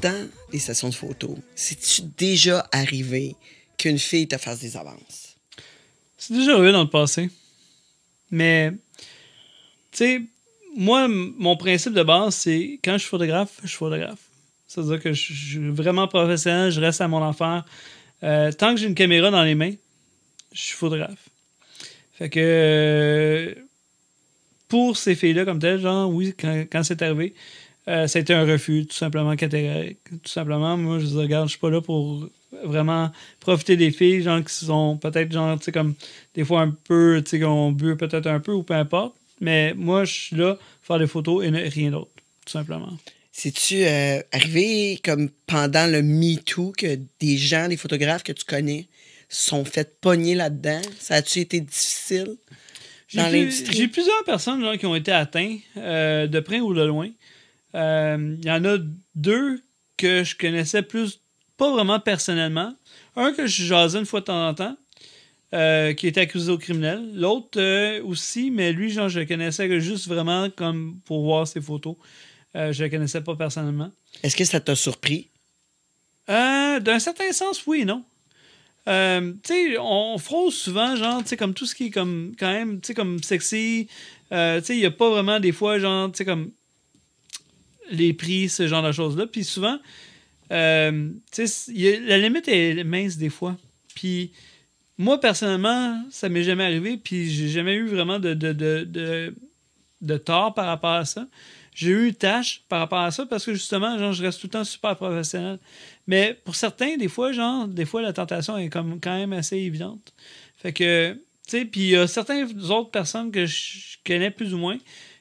Dans les sessions de photos, c'est-tu déjà arrivé qu'une fille te fasse des avances? C'est déjà arrivé dans le passé. Mais, tu sais, moi, mon principe de base, c'est quand je photographe, je photographe. C'est-à-dire que je suis vraiment professionnel, je reste à mon affaire. Euh, tant que j'ai une caméra dans les mains, je suis photographe. Fait que euh, pour ces filles-là, comme tel, genre, oui, quand c'est arrivé, euh, ça a été un refus, tout simplement catégorique. Tout simplement, moi, je regarde, je suis pas là pour vraiment profiter des filles, genre qui sont peut-être, genre, tu sais, comme des fois un peu, tu sais, qu'on bu peut-être un peu ou peu importe. Mais moi, je suis là pour faire des photos et rien d'autre, tout simplement. C'est-tu es euh, arrivé comme pendant le MeToo que des gens, des photographes que tu connais, sont faites pogner là-dedans? Ça a-tu été difficile J'ai plusieurs personnes genre, qui ont été atteintes, euh, de près ou de loin. Il euh, y en a deux que je connaissais plus, pas vraiment personnellement. Un que je jasais une fois de temps en temps, euh, qui était accusé au criminel. L'autre euh, aussi, mais lui, genre, je le connaissais juste vraiment comme pour voir ses photos. je le connaissais pas personnellement. Est-ce que ça t'a surpris? D'un certain sens, oui non. tu sais, on frôle souvent, genre, tu sais, comme tout ce qui est comme, quand même, tu sais, comme sexy. tu sais, il n'y a pas vraiment des fois, genre, tu sais, comme les prix, ce genre de choses-là. Puis souvent, euh, la limite est mince des fois. Puis moi, personnellement, ça m'est jamais arrivé, puis j'ai jamais eu vraiment de, de, tort par rapport à ça. J'ai eu tâche par rapport à ça parce que justement, je reste tout le temps super professionnel. Mais pour certains, des fois, genre, des fois, la tentation est comme quand même assez évidente. Fait que, tu sais, puis il y a certaines autres personnes que je connais plus ou moins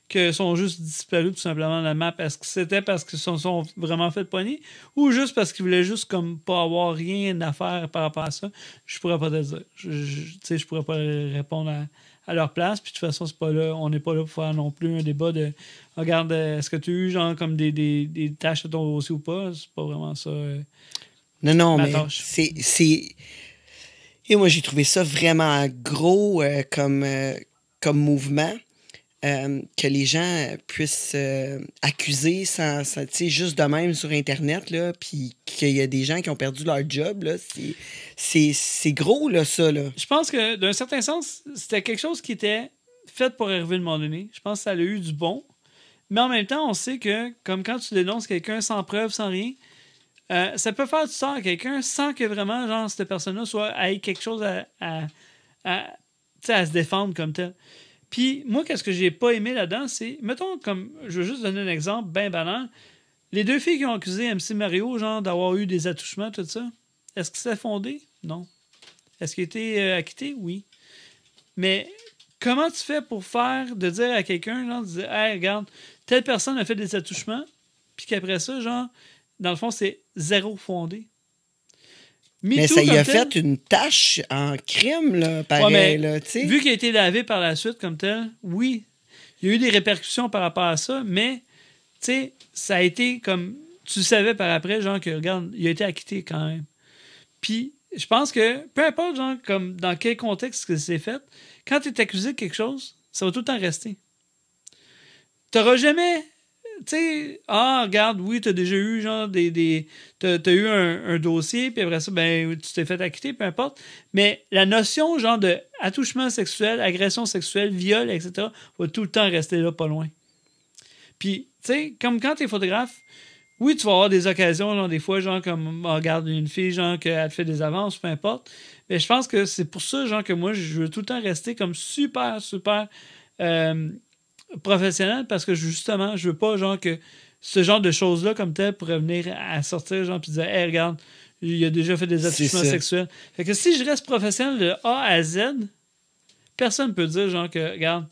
que sont juste disparus tout simplement de la map. Est-ce que c'était parce qu'ils se sont, vraiment fait poigner ou juste parce qu'ils voulaient juste comme pas avoir rien à faire par rapport à ça? Je pourrais pas te dire. Je, sais je pourrais pas répondre à, leur place. Puis de toute façon, c'est pas là, on n'est pas là pour faire non plus un débat de regarde, euh, est-ce que tu as eu genre comme des, des, tâches à ton dossier ou pas? C'est pas vraiment ça. Euh, non, non, mais c'est. Et moi, j'ai trouvé ça vraiment gros euh, comme, comme mouvement. Euh, que les gens puissent euh, accuser sans, sais, juste de même sur Internet, là, puis qu'il y a des gens qui ont perdu leur job. Là, c'est, gros, là, ça. Je pense que, d'un certain sens, c'était quelque chose qui était fait pour arriver le moment donné. Je pense que ça a eu du bon. Mais en même temps, on sait que, comme quand tu dénonces quelqu'un sans preuve, sans rien, euh, ça peut faire du tort à quelqu'un sans que vraiment, genre, cette personne-là soit ait quelque chose à, à se défendre comme tel. Puis moi, qu'est-ce que j'ai pas aimé là-dedans, c'est, mettons, comme je veux juste donner un exemple bien banal, les deux filles qui ont accusé MC Mario, genre, d'avoir eu des attouchements, tout ça, est-ce que c'est fondé? Non. Est-ce qu'il a été euh, acquitté? Oui. Mais comment tu fais pour faire, de dire à quelqu'un, genre, dire, hey, regarde, telle personne a fait des attouchements, puis qu'après ça, genre, dans le fond, c'est zéro fondé mais ça y a fait une tâche en crime, là, pareil. vu qu'il a été lavé par la suite comme tel, oui, il y a eu des répercussions par rapport à ça, mais ça a été comme. Tu savais par après, genre, que regarde, il a été acquitté quand même. Puis, je pense que, peu importe, genre, comme dans quel contexte que c'est fait, quand tu es accusé de quelque chose, ça va tout le temps rester. Tu n'auras jamais tu sais, ah, regarde, oui, t'as déjà eu, genre, des. des t'as as eu un, dossier, puis après ça, ben, tu t'es fait acquitter, peu importe. Mais la notion, genre, de attouchement sexuel, agression sexuelle, viol, etc., va tout le temps rester là, pas loin. Puis, tu sais, comme quand t'es photographe, oui, tu vas avoir des occasions, genre, des fois, genre, comme, oh, regarde une fille, genre, qu'elle fait des avances, peu importe. Mais je pense que c'est pour ça, genre, que moi, je veux tout le temps rester comme super, super. Euh, professionnel parce que justement, je veux pas genre que ce genre de choses-là comme tel pourraient venir à sortir, genre, puis dire, hey, regarde, il a déjà fait des agissements sexuels. Fait que si je reste professionnel de A à Z, personne peut dire, genre, que, regarde.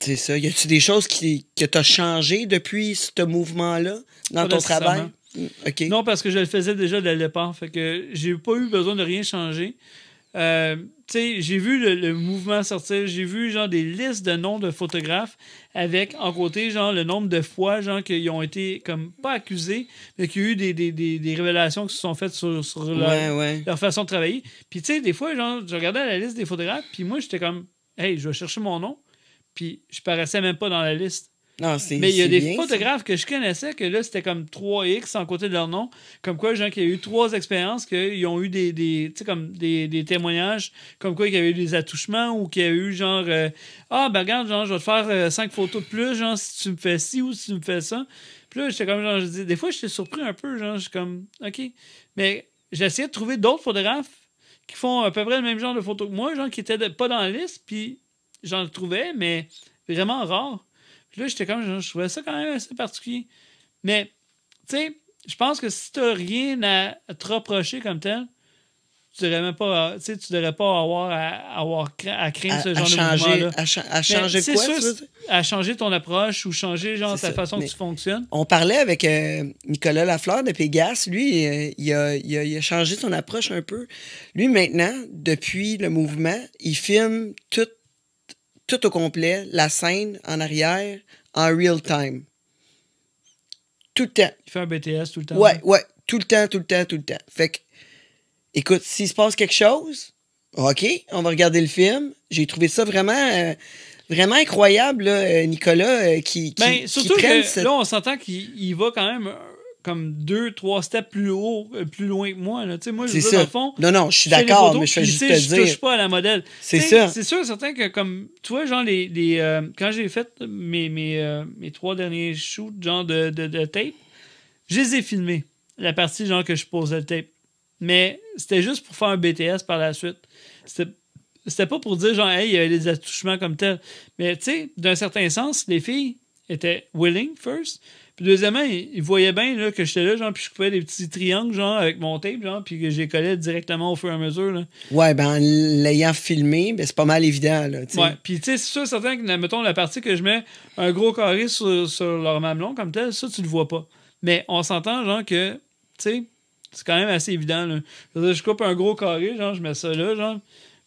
C'est ça. Y a-tu des choses qui, que tu as changées depuis ce mouvement-là dans ton travail? Mm, non, parce que je le faisais déjà dès le départ. Fait que j'ai pas eu besoin de rien changer. Euh, j'ai vu le, mouvement sortir, j'ai vu genre des listes de noms de photographes avec en côté genre le nombre de fois genre qu'ils ont été comme pas accusés, mais qu'il y a eu des, révélations qui se sont faites sur, leur, façon de travailler. Puis tu sais, des fois, genre, je regardais la liste des photographes, puis moi j'étais comme Hey, je vais chercher mon nom. Puis je paraissais même pas dans la liste. Mais il y a des photographes que je connaissais que là, c'était comme 3X en côté de leur nom. Comme quoi, genre qui a eu trois expériences, qu'ils ont eu des, comme des, témoignages, comme quoi, il y avait eu des attouchements ou qu'il y a eu genre euh, Ah, ben regarde, genre, je vais te faire euh, cinq photos de plus, genre, si tu me fais ci ou si tu me fais ça. Puis là, j'étais comme genre, je dis, des fois, j'étais surpris un peu, genre, je suis comme OK. Mais j'essayais de trouver d'autres photographes qui font à peu près le même genre de photos que moi, genre, qui étaient pas dans la liste, puis j'en trouvais, mais vraiment rare là, j'étais comme, je trouvais ça quand même assez particulier. Mais, tu sais, je pense que si t'as rien à te rapprocher comme tel, tu devrais même pas, tu devrais pas avoir à, avoir à craindre ce genre de mouvement-là. À, changer quoi, À changer ton approche ou changer genre ta façon dont que tu fonctionnes. On parlait avec euh, Nicolas Lafleur de Pégase. Lui, euh, il, a, changé son approche un peu. Lui, maintenant, depuis le mouvement, il filme toutes tout au complet, la scène en arrière, en real time. Tout le temps. Il fait un BTS tout le temps? Ouais, hein? ouais. Tout le temps, tout le temps, tout le temps. Fait que, écoute, s'il se passe quelque chose, OK, on va regarder le film. J'ai trouvé ça vraiment. Euh, vraiment incroyable, euh, Nicolas, euh, ben, qui, surtout Là, on s'entend qu'il va quand même comme deux, trois steps plus haut, euh, plus loin que moi. Là. Moi, je fond. Non, non, je suis d'accord, mais je veux juste te je touche pas à la modèle. C'est sûr, C'est sûr, certain que, comme, tu vois, genre, les, les euh, quand j'ai fait mes, mes, euh, mes, trois derniers shoots, genre, de, de, tape, je les ai filmés. La partie, genre, que je posais le tape. Mais c'était juste pour faire un BTS par la suite. C'était c'était pas pour dire genre, hey, il y avait des attouchements comme tel. Mais tu sais, d'un certain sens, les filles étaient willing first, deuxièmement, ils voyaient bien là, que j'étais là, genre, puis je coupais des petits triangles, genre, avec mon tape, genre, puis que j'ai collé directement au fur et à mesure. Là. Ouais, ben en l'ayant filmé, ben, c'est pas mal évident. Là, puis tu sais, c'est sûr, certain que, mettons, la partie que je mets un gros carré sur, leur mamelon comme tel, ça, tu le vois pas. Mais on s'entend, genre, que, tu sais, c'est quand même assez évident. Je coupe un gros carré, genre, je mets ça là, genre.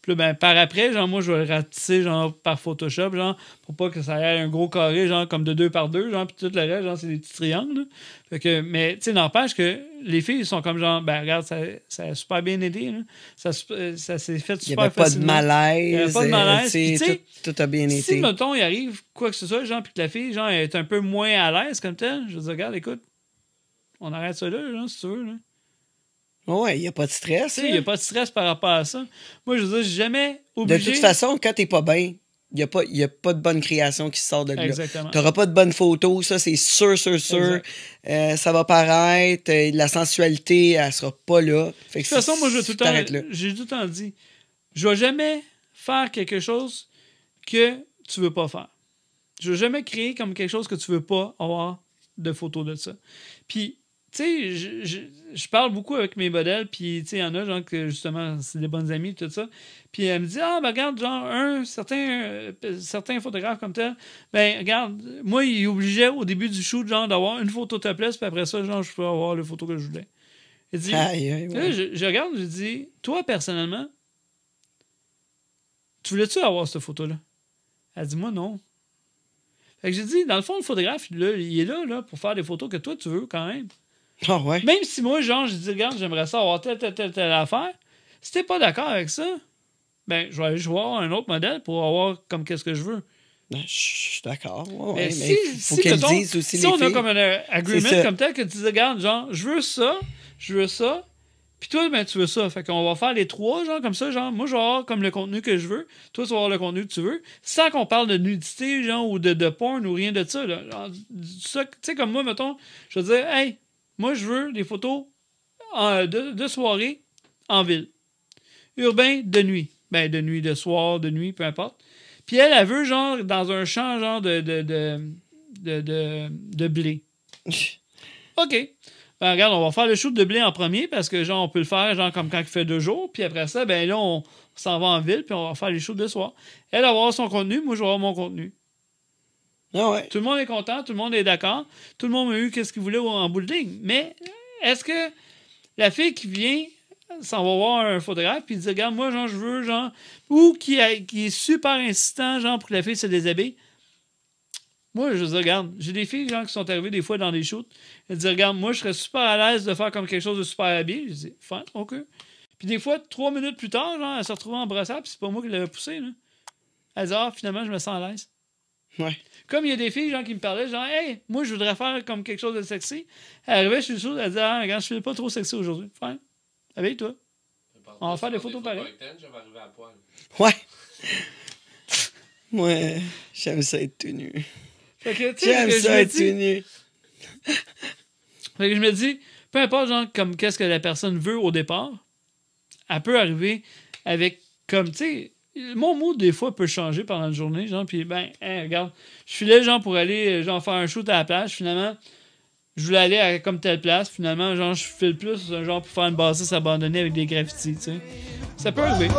Puis ben, par après, genre, moi, je vais le ratisser, genre, par Photoshop, genre, pour pas que ça ait un gros carré, genre, comme de deux par deux, genre, puis tout le reste, genre, c'est des petits triangles. Là. Fait que, mais, tu sais, n'empêche que les filles sont comme, genre, ben, regarde, ça, ça a super bien aidé, là. Ça, euh, ça s'est fait super Il n'y avait pas de malaise. Il n'y avait pas de euh, malaise. Puis, tout, a bien été. Si, mettons, il arrive quoi que ce soit, genre, puis que la fille, genre, est un peu moins à l'aise comme tel, je veux dire, regarde, écoute, on arrête ça là, genre, si tu veux, là. Oui, il n'y a pas de stress. Il n'y a pas de stress par rapport à ça. Moi, je veux dire, je jamais obligé. De toute façon, quand tu n'es pas bien, il n'y a, pas, a pas de bonne création qui sort de là. Exactement. Tu n'auras pas de bonnes photos, ça, c'est sûr, sûr, sûr. Euh, ça va paraître. Euh, la sensualité, elle ne sera pas là. de toute façon, moi, j'ai tout, tout le temps dit je ne vais jamais faire quelque chose que tu ne veux pas faire. Je ne vais jamais créer comme quelque chose que tu ne veux pas avoir de photos de ça. Puis, tu sais, je, parle beaucoup avec mes modèles, puis tu sais, il y en a, genre, que justement, c'est des bonnes amies, tout ça. Puis elle me dit, ah, ben regarde, genre, un, certains, euh, certains photographes comme tel, ben regarde, moi, il est obligé au début du shoot, genre, d'avoir une photo de place, puis après ça, genre, je peux avoir la photo que je voulais. Elle dit, je, regarde, je dis, toi, personnellement, tu voulais-tu avoir cette photo-là? Elle dit, moi, non. Fait que j'ai dit, dans le fond, le photographe, là, il est là, là pour faire des photos que toi, tu veux quand même. Ah, Même si moi, genre, je dis, regarde, j'aimerais ça avoir telle, telle, telle, telle affaire, si t'es pas d'accord avec ça, ben, je vais aller jouer un autre modèle pour avoir comme qu'est-ce que je veux. Ben, je suis d'accord. mais, mais si, faut qu'elle dise aussi si on a comme un agreement comme tel que tu dis, regarde, genre, je veux ça, je veux ça, puis toi, ben, tu veux ça. Fait qu'on va faire les trois, genre, comme ça, genre, moi, je vais avoir comme le contenu que je veux, toi, tu vas avoir le contenu que tu veux, sans qu'on parle de nudité, genre, ou de, de porn, ou rien de ça, là. ça tu sais, comme moi, mettons, je vais dire, hey, moi, je veux des photos euh, de, soirée en ville. Urbain, de nuit. Ben, de nuit, de soir, de nuit, peu importe. Puis elle, elle veut, genre, dans un champ, genre, de, de, blé. OK. Ben, regarde, on va faire le shoot de blé en premier parce que, genre, on peut le faire, genre, comme quand il fait deux jours. Puis après ça, ben là, on, s'en va en ville, puis on va faire les shoots de soir. Elle va avoir son contenu, moi, je vais avoir mon contenu. Ah tout le monde est content, tout le monde est d'accord, tout le monde a eu ce qu'il voulait en bout Mais est-ce que la fille qui vient s'en va voir un photographe puis dit Regarde, moi, genre, je veux, genre, ou qui, est super insistant, genre, pour que la fille se déshabille. Moi, je dis, regarde, j'ai des filles genre, qui sont arrivées des fois dans des shoots. Elles disent, regarde, moi, je serais super à l'aise de faire comme quelque chose de super habillé. Je dis, fine, OK. Puis des fois, trois minutes plus tard, genre, se retrouve en brassard, puis c'est pas moi qui l'avais poussée Là. Elles ah, finalement, je me sens à l'aise. Comme il y a des filles genre, qui me parlaient, genre, hey, moi, je voudrais faire comme quelque chose de sexy. Elle arrivait, je suis elle disait, ah, regarde, je suis pas trop sexy aujourd'hui. Fine. toi On va faire des photos pareilles. Ouais. Moi, j'aime ça être tout nu. j'aime ça être tout nu. fait que je me dis, peu importe, genre, comme qu'est-ce que la personne veut au départ, elle peut arriver avec, comme, tu sais, mon mood, des fois, peut changer pendant la journée, genre, puis ben, regarde, je filais, genre, pour aller, euh, genre, faire un shoot à la plage, finalement, je voulais aller à comme telle place, finalement, genre, je file plus, euh, genre, pour faire une bassiste abandonnée avec des graffitis, tu sais. Ça peut arriver.